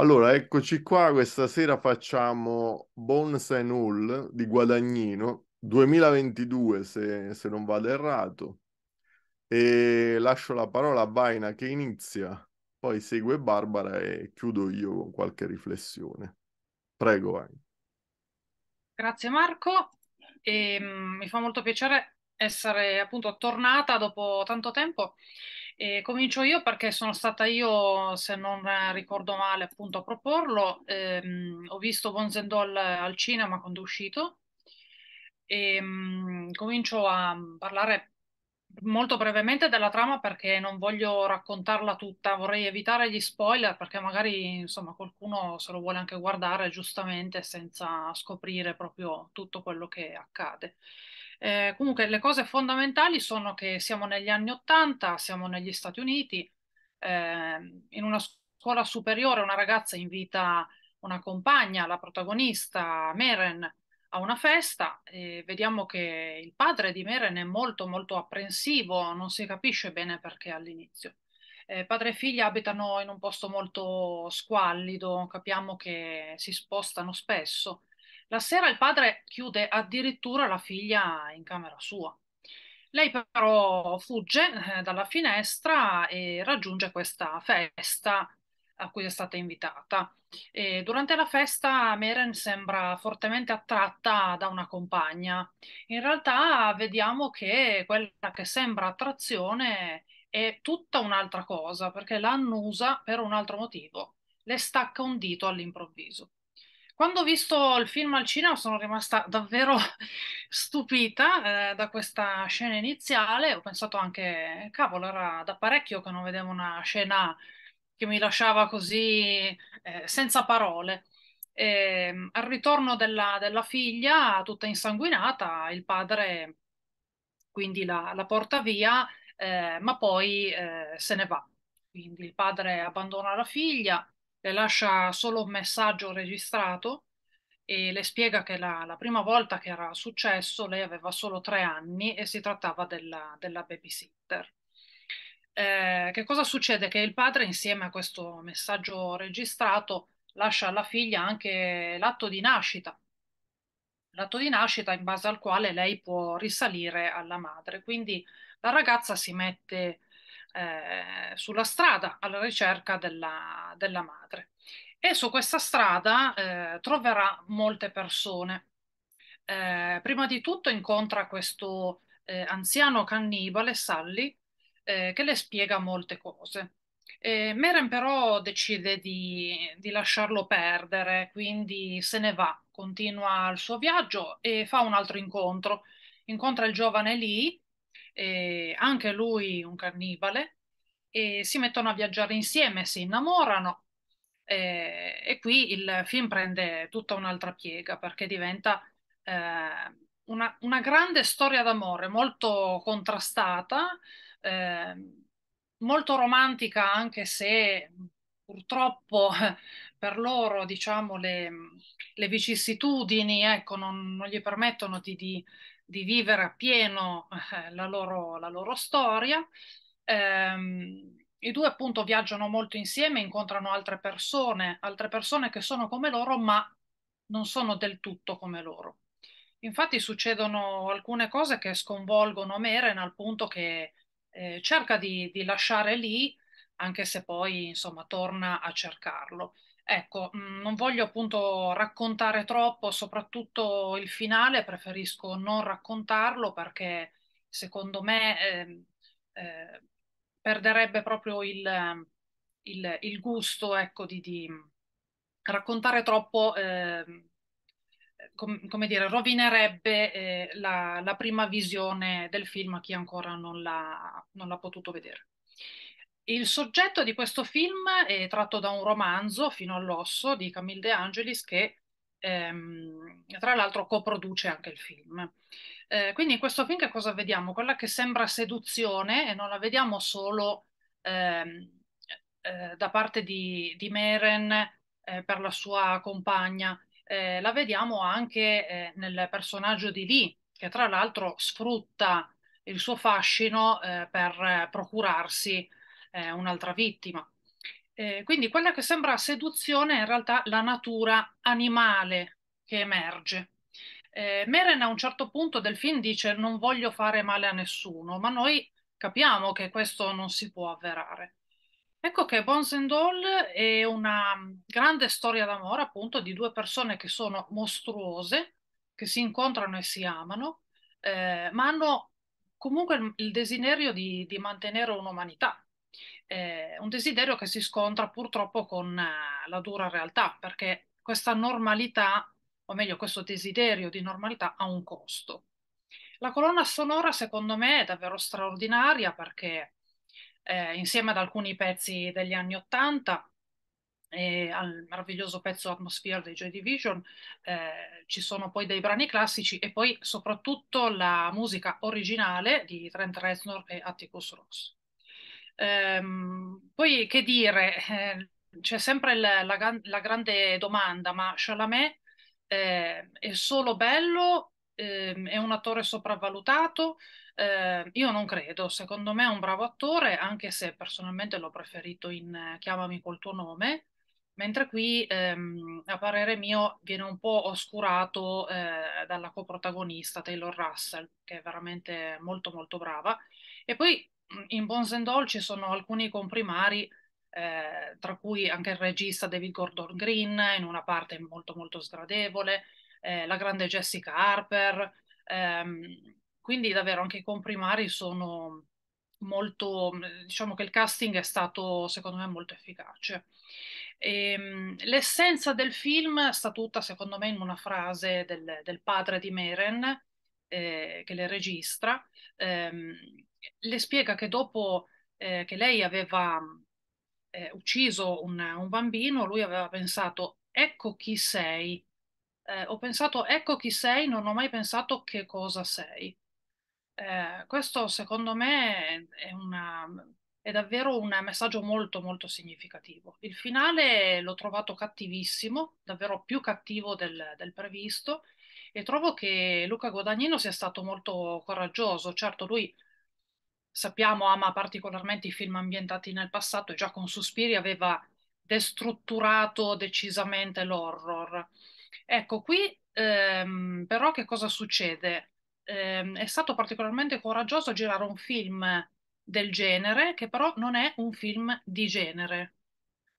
Allora, eccoci qua, questa sera facciamo Bones and Hull di Guadagnino, 2022 se, se non vado errato, e lascio la parola a Vaina che inizia, poi segue Barbara e chiudo io con qualche riflessione. Prego Vaina. Grazie Marco, e, ehm, mi fa molto piacere essere appunto tornata dopo tanto tempo e comincio io perché sono stata io, se non ricordo male, appunto a proporlo. Ehm, ho visto Bonzendol al cinema quando è uscito e ehm, mh, comincio a parlare molto brevemente della trama perché non voglio raccontarla tutta, vorrei evitare gli spoiler perché magari insomma qualcuno se lo vuole anche guardare giustamente senza scoprire proprio tutto quello che accade. Eh, comunque le cose fondamentali sono che siamo negli anni Ottanta, siamo negli Stati Uniti, eh, in una scuola superiore una ragazza invita una compagna, la protagonista Meren, una festa e vediamo che il padre di Meren è molto molto apprensivo, non si capisce bene perché all'inizio. Eh, padre e figlia abitano in un posto molto squallido, capiamo che si spostano spesso. La sera il padre chiude addirittura la figlia in camera sua. Lei però fugge eh, dalla finestra e raggiunge questa festa a cui è stata invitata. E durante la festa Meren sembra fortemente attratta da una compagna. In realtà vediamo che quella che sembra attrazione è tutta un'altra cosa, perché la annusa per un altro motivo, le stacca un dito all'improvviso. Quando ho visto il film al cinema sono rimasta davvero stupita eh, da questa scena iniziale, ho pensato anche, cavolo, era da parecchio che non vedevo una scena che mi lasciava così eh, senza parole. E, ehm, al ritorno della, della, figlia, tutta insanguinata, il padre quindi la, la porta via, eh, ma poi eh, se ne va. Quindi il padre abbandona la figlia, le lascia solo un messaggio registrato e le spiega che la, la prima volta che era successo lei aveva solo tre anni e si trattava della, della babysitter eh, che cosa succede? Che il padre, insieme a questo messaggio registrato, lascia alla figlia anche l'atto di nascita, l'atto di nascita in base al quale lei può risalire alla madre. Quindi la ragazza si mette eh, sulla strada alla ricerca della, della, madre e su questa strada eh, troverà molte persone. Eh, prima di tutto incontra questo eh, anziano cannibale, Sally, eh, che le spiega molte cose. Eh, Meren però decide di, di, lasciarlo perdere, quindi se ne va, continua il suo viaggio e fa un altro incontro. Incontra il giovane lì, eh, anche lui un cannibale, e si mettono a viaggiare insieme, si innamorano eh, e qui il film prende tutta un'altra piega perché diventa eh, una, una grande storia d'amore molto contrastata Ehm, molto romantica anche se purtroppo per loro diciamo, le, le, vicissitudini ecco, non, non, gli permettono di, di, di vivere appieno eh, la, loro, la, loro, storia. Eh, I due appunto viaggiano molto insieme, incontrano altre persone, altre persone che sono come loro ma non sono del tutto come loro. Infatti succedono alcune cose che sconvolgono Meren al punto che eh, cerca di, di, lasciare lì, anche se poi insomma torna a cercarlo. Ecco, mh, mm, non voglio appunto raccontare troppo, soprattutto il finale, preferisco non raccontarlo perché secondo me eh, eh, perderebbe proprio il, il, il gusto ecco, di, di raccontare troppo eh, com- come dire, rovinerebbe eh, la-, la, prima visione del film a chi ancora non l'ha, non l'ha potuto vedere. Il soggetto di questo film è tratto da un romanzo, Fino all'osso, di Camille De Angelis, che ehm, tra l'altro coproduce anche il film. Eh, quindi in questo film che cosa vediamo? Quella che sembra seduzione e non la vediamo solo ehm, eh, da parte di, di Meren eh, per la sua compagna, eh, la vediamo anche eh, nel personaggio di Lee, che tra l'altro sfrutta il suo fascino eh, per procurarsi eh, un'altra vittima. Eh, quindi quella che sembra seduzione è in realtà la natura animale che emerge. Eh, Meren a un certo punto del film dice non voglio fare male a nessuno, ma noi capiamo che questo non si può avverare. Ecco che Bones and All è una grande storia d'amore, appunto, di due persone che sono mostruose, che si incontrano e si amano, eh, ma hanno comunque il, il desiderio di, di, mantenere un'umanità. Eh, un desiderio che si scontra purtroppo con eh, la dura realtà, perché questa normalità, o meglio, questo desiderio di normalità ha un costo. La colonna sonora, secondo me, è davvero straordinaria perché eh, insieme ad alcuni pezzi degli anni Ottanta e al meraviglioso pezzo Atmosphere dei Joy Division, eh, ci sono poi dei brani classici e poi soprattutto la musica originale di Trent Reznor e Atticus Ross. Ehm, poi che dire, eh, c'è sempre il, la, la, grande domanda, ma Chalamet eh, è solo bello? Ehm, è un attore sopravvalutato? Eh, io non credo, secondo me è un bravo attore, anche se personalmente l'ho preferito in eh, Chiamami col tuo nome, mentre qui ehm, a parere mio viene un po' oscurato eh, dalla coprotagonista Taylor Russell, che è veramente molto molto brava. E poi mm, in Bones and Doll ci sono alcuni comprimari, eh, tra cui anche il regista David Gordon Green, in una parte molto molto sgradevole, eh, la grande Jessica Harper, ehm, quindi davvero anche i comprimari sono molto, mm, diciamo che il casting è stato secondo me molto efficace. E, ehm, l'essenza del film sta tutta secondo me in una frase del, del padre di Meren eh, che le registra, ehm, le spiega che dopo eh, che lei aveva eh, ucciso un, un, bambino, lui aveva pensato ecco chi sei, eh, ho pensato ecco chi sei, non ho mai pensato che cosa sei. Eh, questo secondo me è, una, è davvero un messaggio molto molto significativo. Il finale l'ho trovato cattivissimo, davvero più cattivo del, del previsto e trovo che Luca Guadagnino sia stato molto coraggioso. Certo, lui sappiamo ama particolarmente i film ambientati nel passato e già con Suspiri aveva destrutturato decisamente l'horror. Ecco, qui ehm, però che cosa succede? ehm, è stato particolarmente coraggioso a girare un film del genere, che però non è un film di genere,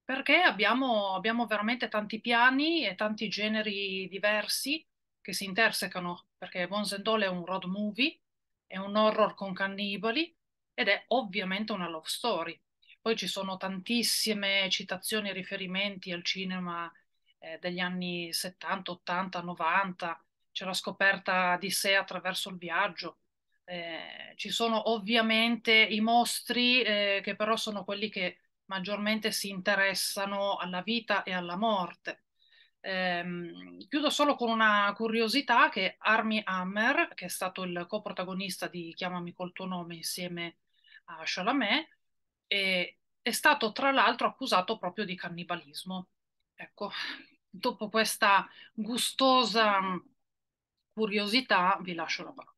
perché abbiamo, abbiamo veramente tanti piani e tanti generi diversi che si intersecano, perché Bones and All è un road movie, è un horror con cannibali ed è ovviamente una love story. Poi ci sono tantissime citazioni e riferimenti al cinema eh, degli anni 70, 80, 90, c'è la scoperta di sé attraverso il viaggio. Eh, ci sono ovviamente i mostri eh, che però sono quelli che maggiormente si interessano alla vita e alla morte. Eh, chiudo solo con una curiosità che Army Hammer, che è stato il coprotagonista di Chiamami col tuo nome insieme a Chalamet, è, è stato tra l'altro accusato proprio di cannibalismo. Ecco, dopo questa gustosa curiosità vi lascio la parola.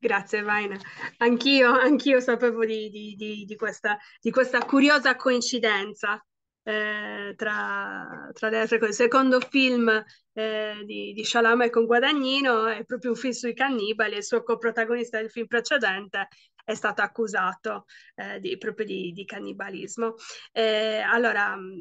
Grazie Vaina, anch'io, anch'io sapevo di, di, di, di, questa, di questa curiosa coincidenza eh, tra, tra, le altre cose. Il secondo film eh, di, di Chalamet con Guadagnino è proprio un film sui cannibali, il suo coprotagonista del film precedente è stato accusato eh, di, proprio di, di cannibalismo. Eh, allora, mm,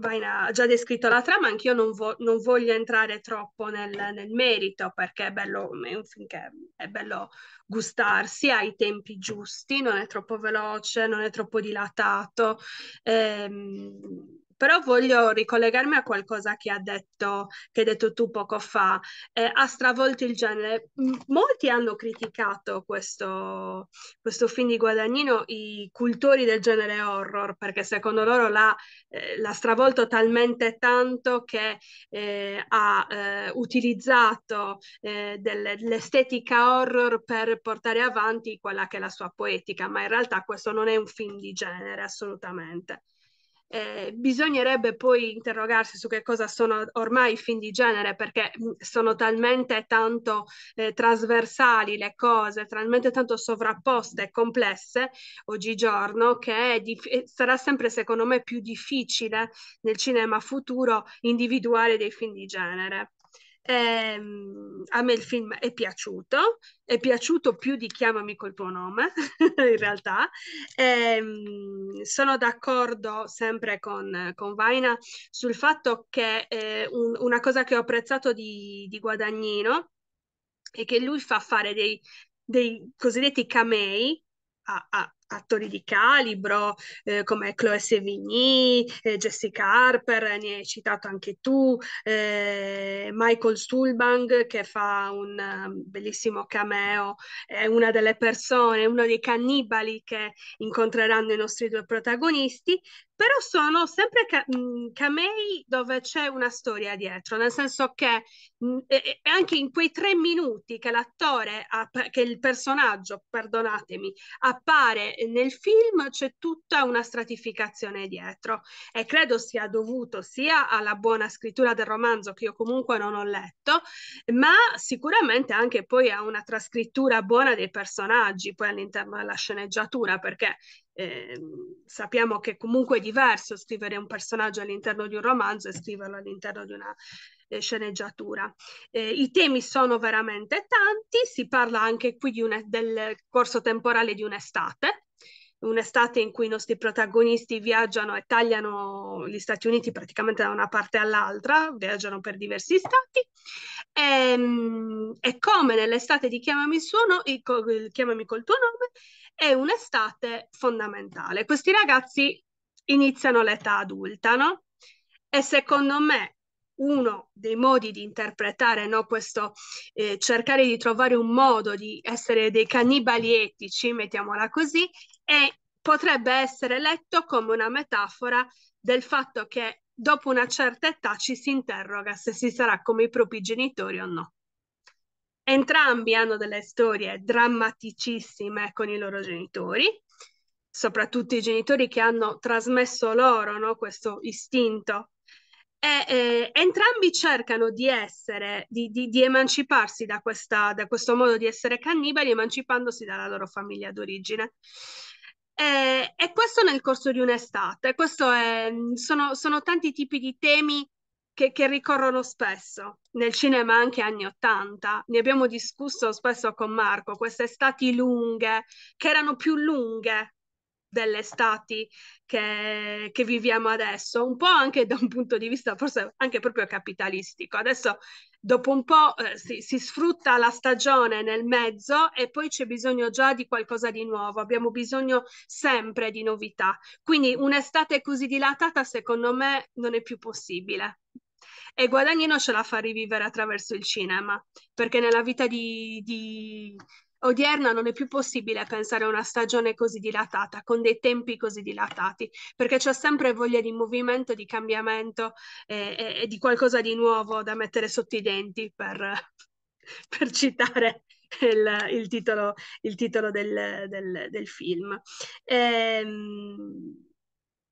Vaina ha già descritto la trama, anch'io non, vo- non voglio entrare troppo nel, nel, merito perché è bello, è un film che è bello gustarsi ai tempi giusti, non è troppo veloce, non è troppo dilatato. Ehm, però voglio ricollegarmi a qualcosa che ha detto, che hai detto tu poco fa, eh, ha stravolto il genere. molti hanno criticato questo, questo film di Guadagnino, i cultori del genere horror, perché secondo loro l'ha, eh, l'ha stravolto talmente tanto che eh, ha eh, utilizzato eh, delle, l'estetica horror per portare avanti quella che è la sua poetica, ma in realtà questo non è un film di genere assolutamente. Eh, bisognerebbe poi interrogarsi su che cosa sono ormai i film di genere, perché mm, sono talmente tanto eh, trasversali le cose, talmente tanto sovrapposte e complesse oggigiorno che dif- eh, sarà sempre, secondo me, più difficile nel cinema futuro individuare dei film di genere. Ehm, a me il film è piaciuto, è piaciuto più di Chiamami col tuo nome, in realtà. Ehm, sono d'accordo sempre con, con, Vaina sul fatto che eh, un, una cosa che ho apprezzato di, di Guadagnino è che lui fa fare dei, dei cosiddetti camei a, attori di calibro eh, come Chloe Sevigny, eh, Jessica Harper, ne hai citato anche tu, eh, Michael Stulbang che fa un um, bellissimo cameo, è una delle persone, uno dei cannibali che incontreranno i nostri due protagonisti, però sono sempre ca- mm, camei dove c'è una storia dietro, nel senso che mh, mm, anche in quei tre minuti che l'attore, app- che il personaggio, perdonatemi, appare nel film c'è tutta una stratificazione dietro e credo sia dovuto sia alla buona scrittura del romanzo che io comunque non ho letto, ma sicuramente anche poi a una trascrittura buona dei personaggi poi all'interno della sceneggiatura perché eh, sappiamo che comunque è diverso scrivere un personaggio all'interno di un romanzo e scriverlo all'interno di una eh, sceneggiatura. Eh, I temi sono veramente tanti, si parla anche qui una, del corso temporale di un'estate, un'estate in cui i nostri protagonisti viaggiano e tagliano gli Stati Uniti praticamente da una parte all'altra, viaggiano per diversi stati. E, ehm, e come nell'estate di Chiamami, suono, Chiamami col tuo nome, è un'estate fondamentale. Questi ragazzi iniziano l'età adulta, no? E secondo me uno dei modi di interpretare no, questo, eh, cercare di trovare un modo di essere dei cannibali etici, mettiamola così, e potrebbe essere letto come una metafora del fatto che dopo una certa età ci si interroga se si sarà come i propri genitori o no. Entrambi hanno delle storie drammaticissime con i loro genitori, soprattutto i genitori che hanno trasmesso loro no, questo istinto. E, eh, entrambi cercano di essere, di, di, di emanciparsi da, questa, da questo modo di essere cannibali, emancipandosi dalla loro famiglia d'origine. E, e questo nel corso di un'estate. Questo è, sono, sono tanti tipi di temi che, che, ricorrono spesso nel cinema anche anni 80. Ne abbiamo discusso spesso con Marco, queste estati lunghe, che erano più lunghe delle estati che, che viviamo adesso, un po' anche da un punto di vista forse anche proprio capitalistico. Adesso dopo un po' eh, si, si, sfrutta la stagione nel mezzo e poi c'è bisogno già di qualcosa di nuovo, abbiamo bisogno sempre di novità. Quindi un'estate così dilatata secondo me non è più possibile. E Guadagnino ce la fa rivivere attraverso il cinema, perché nella vita di, di, odierna non è più possibile pensare a una stagione così dilatata, con dei tempi così dilatati, perché c'è sempre voglia di movimento, di cambiamento e, e, e di qualcosa di nuovo da mettere sotto i denti per, per citare il, il, titolo, il titolo del, del, del film. Ehm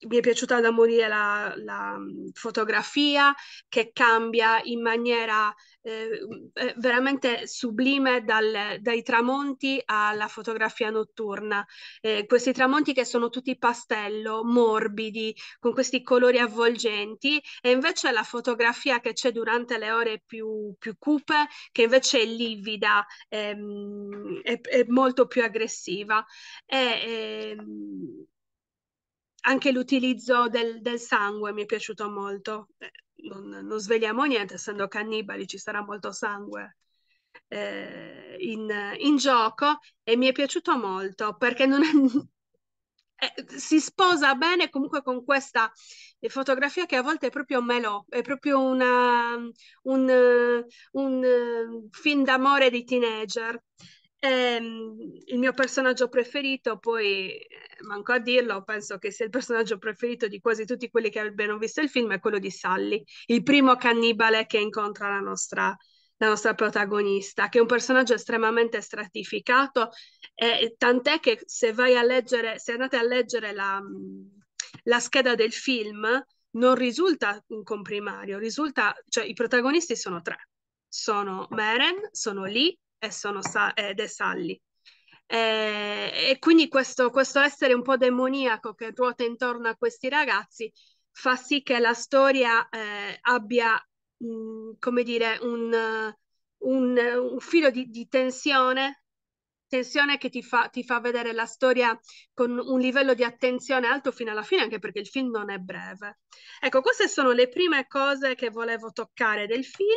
mi è piaciuta da morire la, la fotografia che cambia in maniera eh, eh, veramente sublime dal, dai tramonti alla fotografia notturna. Eh, questi tramonti che sono tutti pastello, morbidi, con questi colori avvolgenti e invece la fotografia che c'è durante le ore più, più cupe che invece è livida, ehm, è, è, molto più aggressiva. E, ehm, anche l'utilizzo del, del, sangue mi è piaciuto molto. Eh, non, non, svegliamo niente, essendo cannibali ci sarà molto sangue eh, in, in, gioco e mi è piaciuto molto perché non è, eh, si sposa bene comunque con questa eh, fotografia che a volte è proprio melò, è proprio una, un, un, un eh, film d'amore di teenager. Ehm, il mio personaggio preferito, poi eh, manco a dirlo, penso che sia il personaggio preferito di quasi tutti quelli che abbiano visto il film, è quello di Sally, il primo cannibale che incontra la nostra, la nostra protagonista, che è un personaggio estremamente stratificato, eh, tant'è che se vai a leggere, se andate a leggere la, mm, la scheda del film, non risulta un comprimario, risulta, cioè i protagonisti sono tre, sono Meren, sono Lee e sono Sa- ed è Sally. Eh, e quindi questo, questo essere un po' demoniaco che ruota intorno a questi ragazzi fa sì che la storia eh, abbia, mh, come dire, un, un, un filo di, di, tensione, tensione che ti fa, ti fa vedere la storia con un livello di attenzione alto fino alla fine, anche perché il film non è breve. Ecco, queste sono le prime cose che volevo toccare del film,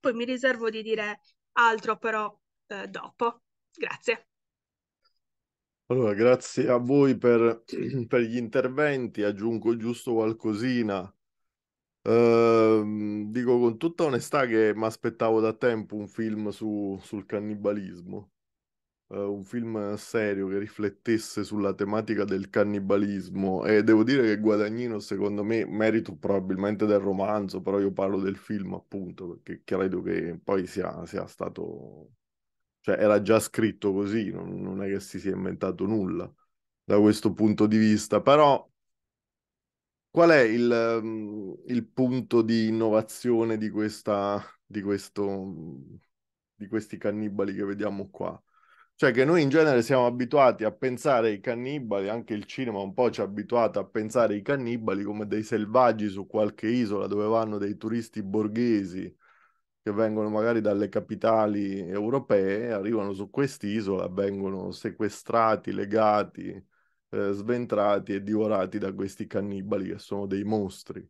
poi mi riservo di dire altro però eh, dopo. Grazie. Allora, grazie a voi per, per gli interventi, aggiungo giusto qualcosina. Ehm, dico con tutta onestà che mi aspettavo da tempo un film su, sul cannibalismo, eh, un film serio che riflettesse sulla tematica del cannibalismo e devo dire che Guadagnino secondo me merito probabilmente del romanzo, però io parlo del film appunto perché credo che poi sia, sia stato cioè era già scritto così, non, non è che si sia inventato nulla da questo punto di vista, però qual è il, ehm, il punto di innovazione di, questa, di, questo, di questi cannibali che vediamo qua? Cioè che noi in genere siamo abituati a pensare ai cannibali, anche il cinema un po' ci ha abituato a pensare ai cannibali come dei selvaggi su qualche isola dove vanno dei turisti borghesi che vengono magari dalle capitali europee, arrivano su quest'isola, vengono sequestrati, legati, eh, sventrati e divorati da questi cannibali che sono dei mostri.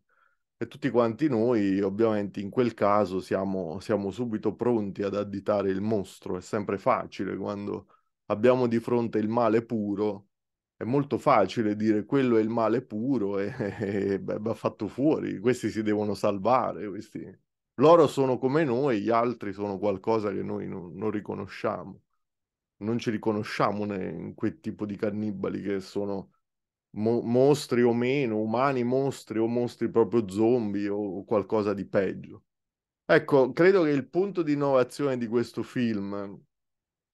E tutti quanti noi, ovviamente, in quel caso siamo, siamo subito pronti ad additare il mostro. È sempre facile quando abbiamo di fronte il male puro, è molto facile dire quello è il male puro e, e beh, va fatto fuori, questi si devono salvare, questi loro sono come noi, gli altri sono qualcosa che noi non, non riconosciamo. Non ci riconosciamo in quel tipo di cannibali che sono mo- mostri o meno, umani mostri o mostri proprio zombie o qualcosa di peggio. Ecco, credo che il punto di innovazione di questo film,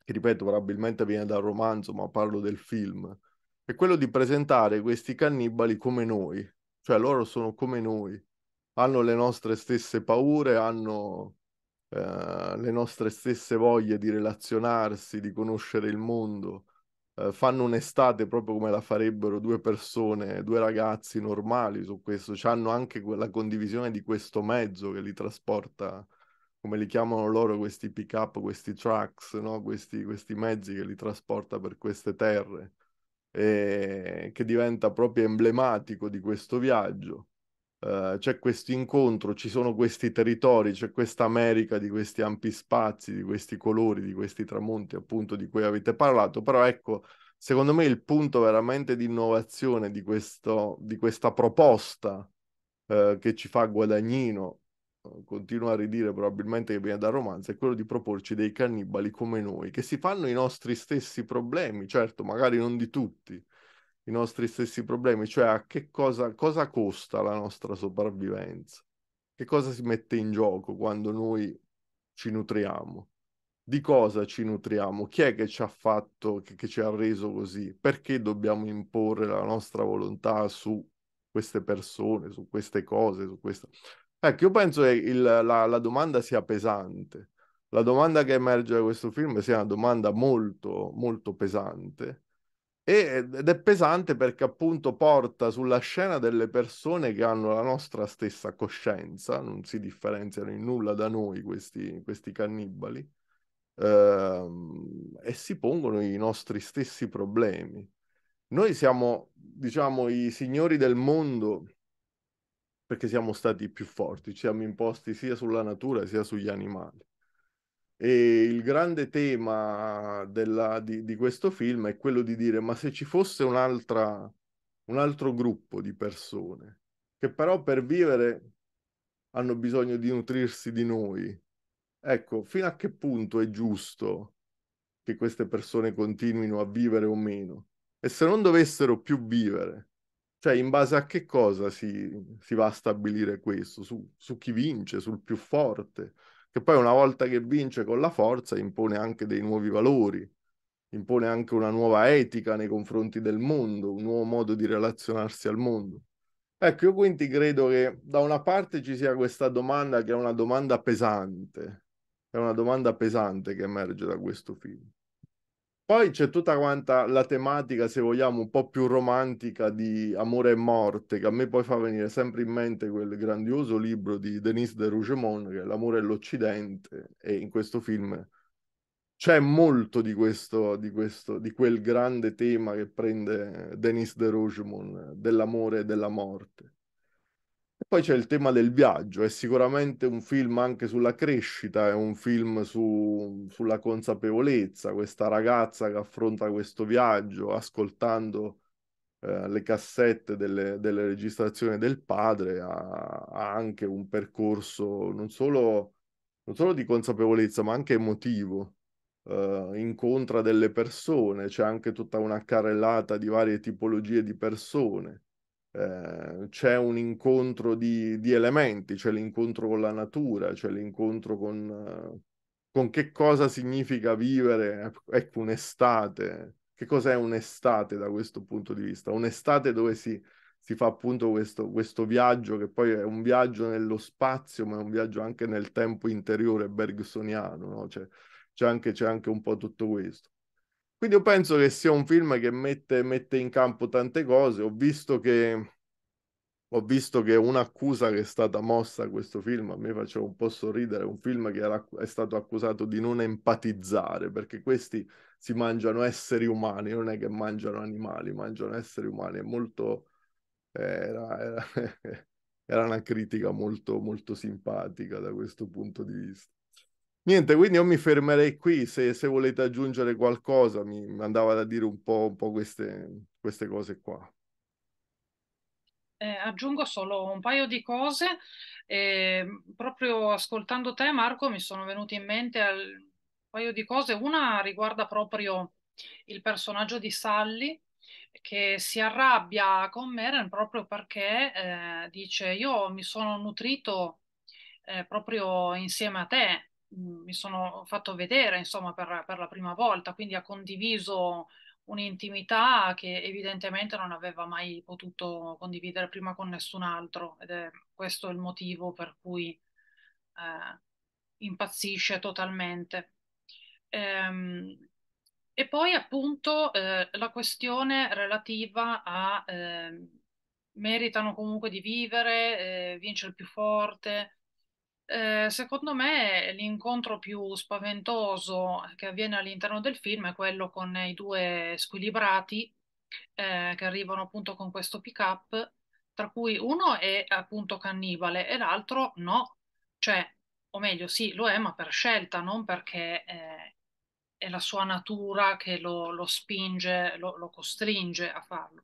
che ripeto probabilmente viene dal romanzo, ma parlo del film, è quello di presentare questi cannibali come noi, cioè loro sono come noi, hanno le nostre stesse paure, hanno eh, le nostre stesse voglie di relazionarsi, di conoscere il mondo, eh, fanno un'estate proprio come la farebbero due persone, due ragazzi normali su questo, cioè, hanno anche la condivisione di questo mezzo che li trasporta, come li chiamano loro questi pick up, questi trucks, no? questi, questi mezzi che li trasporta per queste terre. E che diventa proprio emblematico di questo viaggio Ehm, c'è questo incontro, ci sono questi territori, c'è questa America di questi ampi spazi, di questi colori, di questi tramonti, appunto, di cui avete parlato. Però ecco, secondo me il punto veramente di innovazione di, questo, di questa proposta uh, che ci fa guadagnino, uh, ehm, continuo a ridire probabilmente che viene dal romanzo, è quello di proporci dei cannibali come noi, che si fanno i nostri stessi problemi, certo, magari non di tutti, i nostri stessi problemi, cioè a che cosa, cosa costa la nostra sopravvivenza, che cosa si mette in gioco quando noi ci nutriamo, di cosa ci nutriamo, chi è che ci ha fatto, che, che ci ha reso così, perché dobbiamo imporre la nostra volontà su queste persone, su queste cose, su questo. Ecco, io penso che il, la, la domanda sia pesante. La domanda che emerge da questo film sia una domanda molto, molto pesante ed è pesante perché appunto porta sulla scena delle persone che hanno la nostra stessa coscienza, non si differenziano in nulla da noi questi, questi cannibali, ehm, e si pongono i nostri stessi problemi. Noi siamo, diciamo, i signori del mondo perché siamo stati più forti, ci siamo imposti sia sulla natura sia sugli animali. E il grande tema della, di, di, questo film è quello di dire: ma se ci fosse un altro gruppo di persone che però per vivere hanno bisogno di nutrirsi di noi, ecco, fino a che punto è giusto che queste persone continuino a vivere o meno? E se non dovessero più vivere, cioè in base a che cosa si, si va a stabilire questo? Su, su chi vince, sul più forte? che poi una volta che vince con la forza impone anche dei nuovi valori, impone anche una nuova etica nei confronti del mondo, un nuovo modo di relazionarsi al mondo. Ecco, io quindi credo che da una parte ci sia questa domanda che è una domanda pesante, è una domanda pesante che emerge da questo film. Poi c'è tutta quanta la tematica, se vogliamo, un po' più romantica di amore e morte, che a me poi fa venire sempre in mente quel grandioso libro di Denis de Rougemont, che è L'amore e l'Occidente, e in questo film c'è molto di questo, di questo, di quel grande tema che prende Denis de Rougemont, dell'amore e della morte. Poi c'è il tema del viaggio, è sicuramente un film anche sulla crescita, è un film su, sulla consapevolezza, questa ragazza che affronta questo viaggio ascoltando eh, le cassette delle, delle, registrazioni del padre, ha, ha anche un percorso non solo, non solo, di consapevolezza ma anche emotivo. Eh, incontra delle persone, c'è anche tutta una carrellata di varie tipologie di persone eh, c'è un incontro di, di elementi, c'è l'incontro con la natura, c'è l'incontro con, eh, con che cosa significa vivere, ecco, un'estate. Che cos'è un'estate da questo punto di vista? Un'estate dove si, si fa appunto questo, questo, viaggio che poi è un viaggio nello spazio, ma è un viaggio anche nel tempo interiore bergsoniano, no? Cioè, c'è, anche, c'è anche un po' tutto questo. Quindi io penso che sia un film che mette, mette in campo tante cose. Ho visto che ho visto che un'accusa che è stata mossa a questo film a me faceva un po' sorridere, un film che era, è stato accusato di non empatizzare, perché questi si mangiano esseri umani, non è che mangiano animali, mangiano esseri umani, è molto... era, era, era una critica molto, molto simpatica da questo punto di vista. Niente, quindi io mi fermerei qui, se, se volete aggiungere qualcosa mi andava da dire un po', un po queste, queste cose qua. Eh, aggiungo solo un paio di cose. Eh, proprio ascoltando te, Marco, mi sono venute in mente al... un paio di cose. Una riguarda proprio il personaggio di Sally che si arrabbia con Meren proprio perché eh, dice io mi sono nutrito eh, proprio insieme a te Mhmm, mi sono fatto vedere, insomma, per, per la prima volta, quindi ha condiviso un'intimità che evidentemente non aveva mai potuto condividere prima con nessun altro ed è questo il motivo per cui eh, impazzisce totalmente. Ehm, e poi appunto eh, la questione relativa a eh, meritano comunque di vivere, eh, vince il più forte, Ehm, secondo me l'incontro più spaventoso che avviene all'interno del film è quello con i due squilibrati eh, che arrivano appunto con questo pick-up, tra cui uno è appunto cannibale e l'altro no, cioè, o meglio, sì, lo è, ma per scelta, non perché eh, è la sua natura che lo, lo spinge, lo, lo costringe a farlo.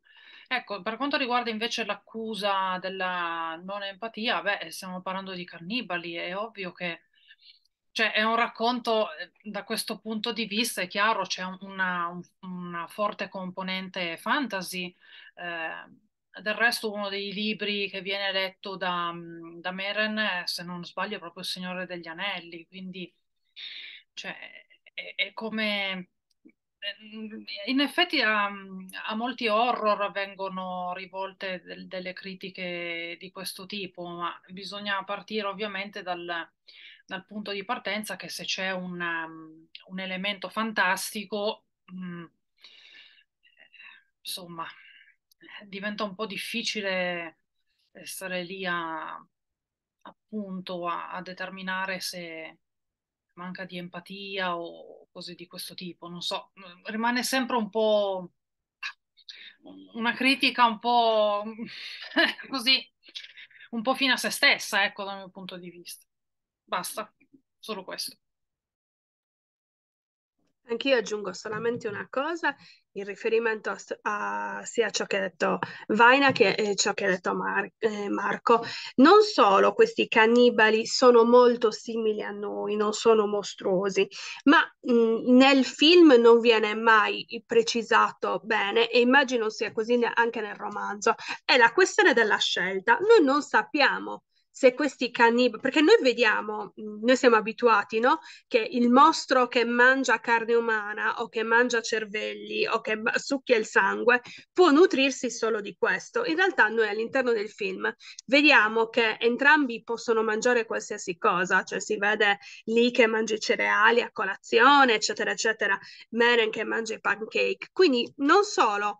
Ecco, per quanto riguarda invece l'accusa della non empatia, beh, stiamo parlando di cannibali, è ovvio che cioè, è un racconto eh, da questo punto di vista, è chiaro, c'è una, una forte componente fantasy. Eh, del resto uno dei libri che viene letto da, da Meren, è, se non sbaglio, è proprio Il Signore degli Anelli, quindi cioè, è, è come eh, in effetti a, a, molti horror vengono rivolte del, delle critiche di questo tipo, ma bisogna partire ovviamente dal, dal punto di partenza che se c'è una, un elemento fantastico, mm, insomma, diventa un po' difficile essere lì a, appunto a, a determinare se manca di empatia o cose di questo tipo, non so, mm, rimane sempre un po' una critica un po' così, un po' fino a se stessa, ecco, dal mio punto di vista. Basta, solo questo. Anch'io aggiungo solamente una cosa in riferimento a, a, sia a ciò che ha detto Vaina che a eh, ciò che ha detto Mar- eh, Marco. Non solo questi cannibali sono molto simili a noi, non sono mostruosi, ma mh, mm, nel film non viene mai precisato bene e immagino sia così ne- anche nel romanzo. È la questione della scelta. Noi non sappiamo se questi cannibali, perché noi vediamo, noi siamo abituati, no? Che il mostro che mangia carne umana o che mangia cervelli o che succhia il sangue può nutrirsi solo di questo. In realtà noi all'interno del film vediamo che entrambi possono mangiare qualsiasi cosa, cioè si vede lì che mangia i cereali a colazione, eccetera, eccetera, Meren che mangia i pancake. Quindi non solo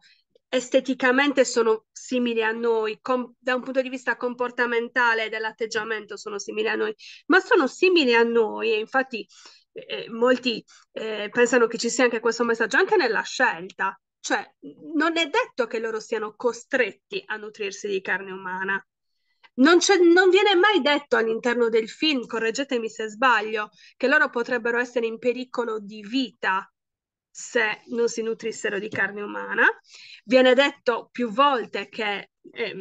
esteticamente sono simili a noi, com- da un punto di vista comportamentale dell'atteggiamento sono simili a noi, ma sono simili a noi e infatti eh, eh, molti eh, pensano che ci sia anche questo messaggio anche nella scelta, cioè non è detto che loro siano costretti a nutrirsi di carne umana. Non, non, viene mai detto all'interno del film, correggetemi se sbaglio, che loro potrebbero essere in pericolo di vita se non si nutrissero di carne umana. Viene detto più volte che eh,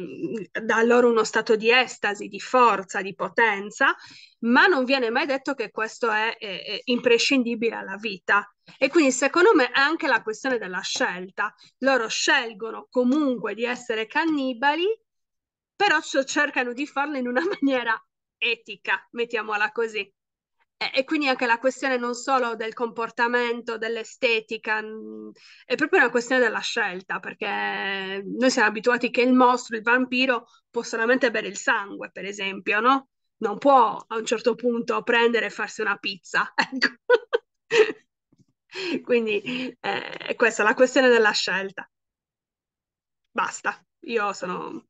dà loro uno stato di estasi, di forza, di potenza, ma non viene mai detto che questo è, è, è imprescindibile alla vita. E quindi secondo me è anche la questione della scelta. Loro scelgono comunque di essere cannibali, però cercano di farlo in una maniera etica, mettiamola così e quindi anche la questione non solo del comportamento, dell'estetica, mm, è proprio una questione della scelta, perché noi siamo abituati che il mostro, il vampiro, può solamente bere il sangue, per esempio, no? Non può a un certo punto prendere e farsi una pizza, ecco. quindi eh, è questa la questione della scelta. Basta, io sono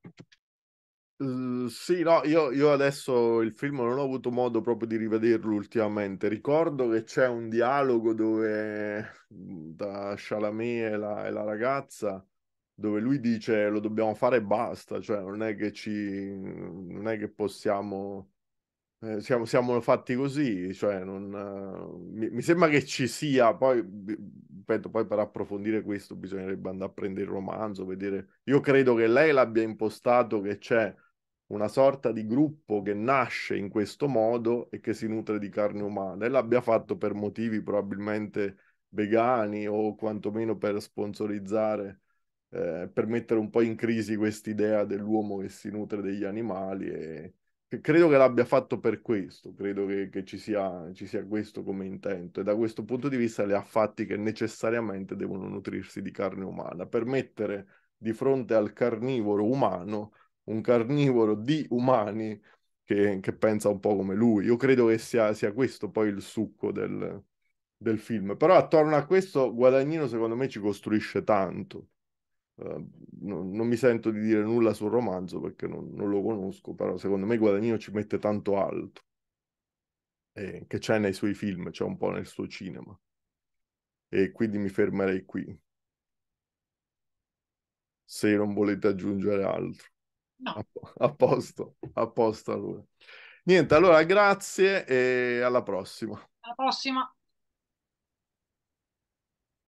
Uhm, sì, no, io, io, adesso il film non ho avuto modo proprio di rivederlo ultimamente. Ricordo che c'è un dialogo dove da mhmm, Chalamet e la, e la ragazza dove lui dice lo dobbiamo fare e basta, cioè non è che ci non è che possiamo eh, siamo, siamo, fatti così, cioè non, eh, mi, mi, sembra che ci sia, poi, ripeto, poi per approfondire questo bisognerebbe andare a prendere il romanzo, vedere, io credo che lei l'abbia impostato che c'è una sorta di gruppo che nasce in questo modo e che si nutre di carne umana e l'abbia fatto per motivi probabilmente vegani o quantomeno per sponsorizzare, eh, per mettere un po' in crisi quest'idea dell'uomo che si nutre degli animali e credo che l'abbia fatto per questo, credo che, che ci, sia, ci, sia, questo come intento e da questo punto di vista le ha fatti che necessariamente devono nutrirsi di carne umana per mettere di fronte al carnivoro umano un carnivoro di umani che, che pensa un po' come lui. Io credo che sia, sia questo poi il succo del, del, film. Però attorno a questo Guadagnino secondo me ci costruisce tanto. Uh, no, non mi sento di dire nulla sul romanzo perché non, non lo conosco, però secondo me Guadagnino ci mette tanto altro eh, che c'è nei suoi film, c'è un po' nel suo cinema. E quindi mi fermerei qui se non volete aggiungere altro. No. A posto, a posto allora. Niente, allora grazie e alla prossima. Alla prossima.